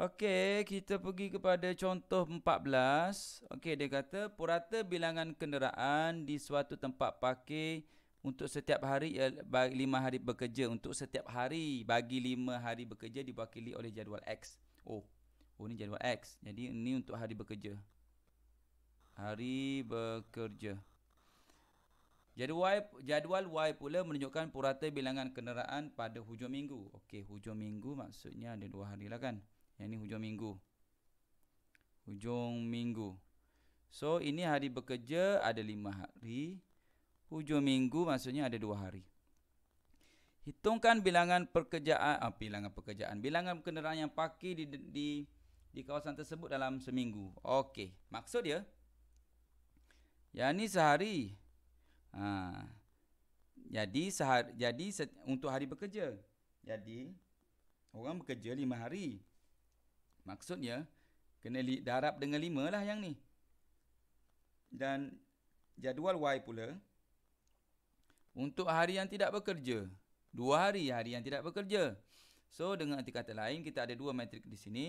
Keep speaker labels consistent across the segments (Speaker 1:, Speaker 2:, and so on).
Speaker 1: Okey, kita pergi kepada contoh 14. Okey, dia kata purata bilangan kenderaan di suatu tempat parkir untuk setiap hari eh, bagi lima hari bekerja untuk setiap hari bagi lima hari bekerja diwakili oleh jadual X. Oh, oh ini jadual X. Jadi ini untuk hari bekerja. Hari bekerja. Jadual Y, jadual Y pula menunjukkan purata bilangan kenderaan pada hujung minggu. Okey, hujung minggu maksudnya ada dua hari lah kan. Yang ni hujung minggu. Hujung minggu. So, ini hari bekerja ada lima hari. Hujung minggu maksudnya ada dua hari. Hitungkan bilangan pekerjaan, ah, bilangan pekerjaan, bilangan kenderaan yang parkir di, di, di kawasan tersebut dalam seminggu. Okey, maksud dia, ya ni sehari. Ha. Jadi, sehari, jadi se, untuk hari bekerja. Jadi, orang bekerja lima hari. Maksudnya kena li, darab dengan 5 lah yang ni. Dan jadual Y pula untuk hari yang tidak bekerja. Dua hari hari yang tidak bekerja. So dengan arti kata lain kita ada dua matrik di sini.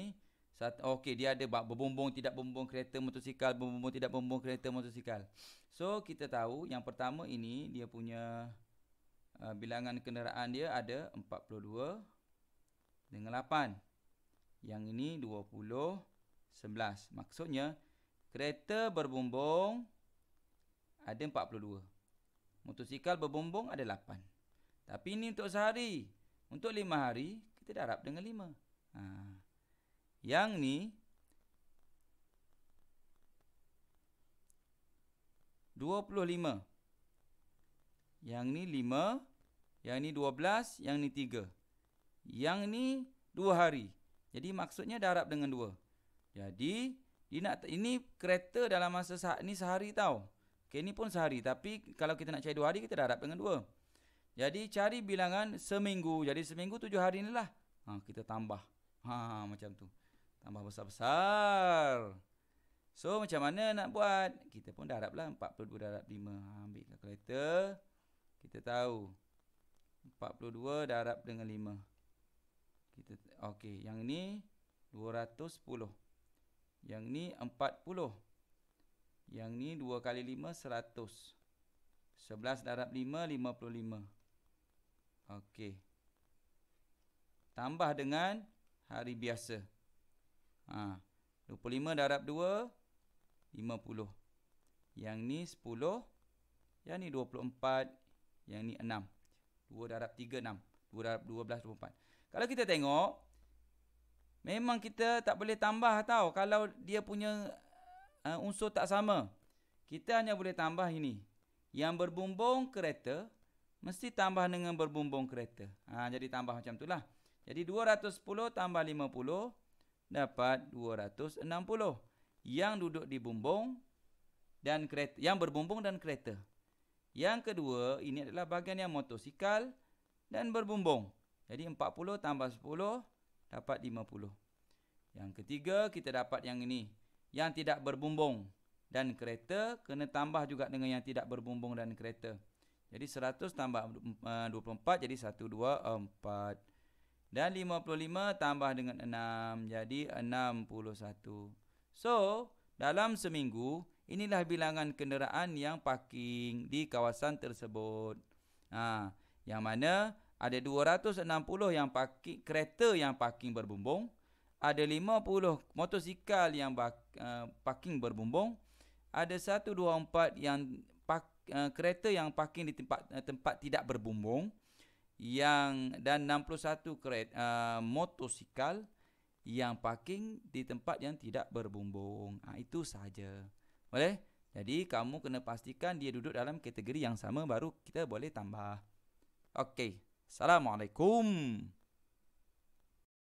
Speaker 1: Satu okey dia ada berbumbung tidak bumbung kereta motosikal berbumbung tidak bumbung kereta motosikal. So kita tahu yang pertama ini dia punya uh, bilangan kenderaan dia ada 42 dengan 8. Yang ini 2011. Maksudnya kereta berbumbung ada 42. Motosikal berbumbung ada 8. Tapi ini untuk sehari. Untuk 5 hari kita darab dengan 5. Ha. Yang ni dua puluh lima Yang ni lima yang ni dua belas yang ni tiga Yang ni dua hari. Jadi maksudnya darab dengan dua. Jadi dia nak, ini kereta dalam masa sah, ini sehari tau. Okay, ini pun sehari. Tapi kalau kita nak cari dua hari, kita darab dengan dua. Jadi cari bilangan seminggu. Jadi seminggu tujuh hari inilah. Ha, kita tambah. Ha, macam tu. Tambah besar-besar. So macam mana nak buat? Kita pun darab lah. 42 darab 5. Ha, ambil kereta. Kita tahu. 42 darab dengan 5. Kita Okey, yang ni 210. Yang ni 40. Yang ni 2 kali 5 100. 11 darab 5 55. Okey. Tambah dengan hari biasa. Ha, 25 darab 2 50. Yang ni 10. Yang ni 24. Yang ni 6. 2 darab 3 6. 2 darab 12 24. Kalau kita tengok Memang kita tak boleh tambah tau kalau dia punya uh, unsur tak sama. Kita hanya boleh tambah ini. Yang berbumbung kereta, mesti tambah dengan berbumbung kereta. Ha, jadi tambah macam tu lah. Jadi 210 tambah 50, dapat 260. Yang duduk di bumbung, dan kereta, yang berbumbung dan kereta. Yang kedua, ini adalah bagian yang motosikal dan berbumbung. Jadi 40 tambah 10, dapat 50. Yang ketiga kita dapat yang ini, yang tidak berbumbung dan kereta kena tambah juga dengan yang tidak berbumbung dan kereta. Jadi 100 tambah 24 eh, jadi 124. Dan 55 tambah dengan 6 jadi 61. So, dalam seminggu inilah bilangan kenderaan yang parking di kawasan tersebut. Ha, yang mana ada 260 yang parking, kereta yang parking berbumbung. Ada 50 motosikal yang bak, uh, parking berbumbung. Ada 124 yang park, uh, eh, kereta yang parking di tempat uh, tempat tidak berbumbung yang dan 61 kereta uh, motosikal yang parking di tempat yang tidak berbumbung. Ha, itu sahaja. Boleh? Jadi kamu kena pastikan dia duduk dalam kategori yang sama baru kita boleh tambah. Okey. alaikum.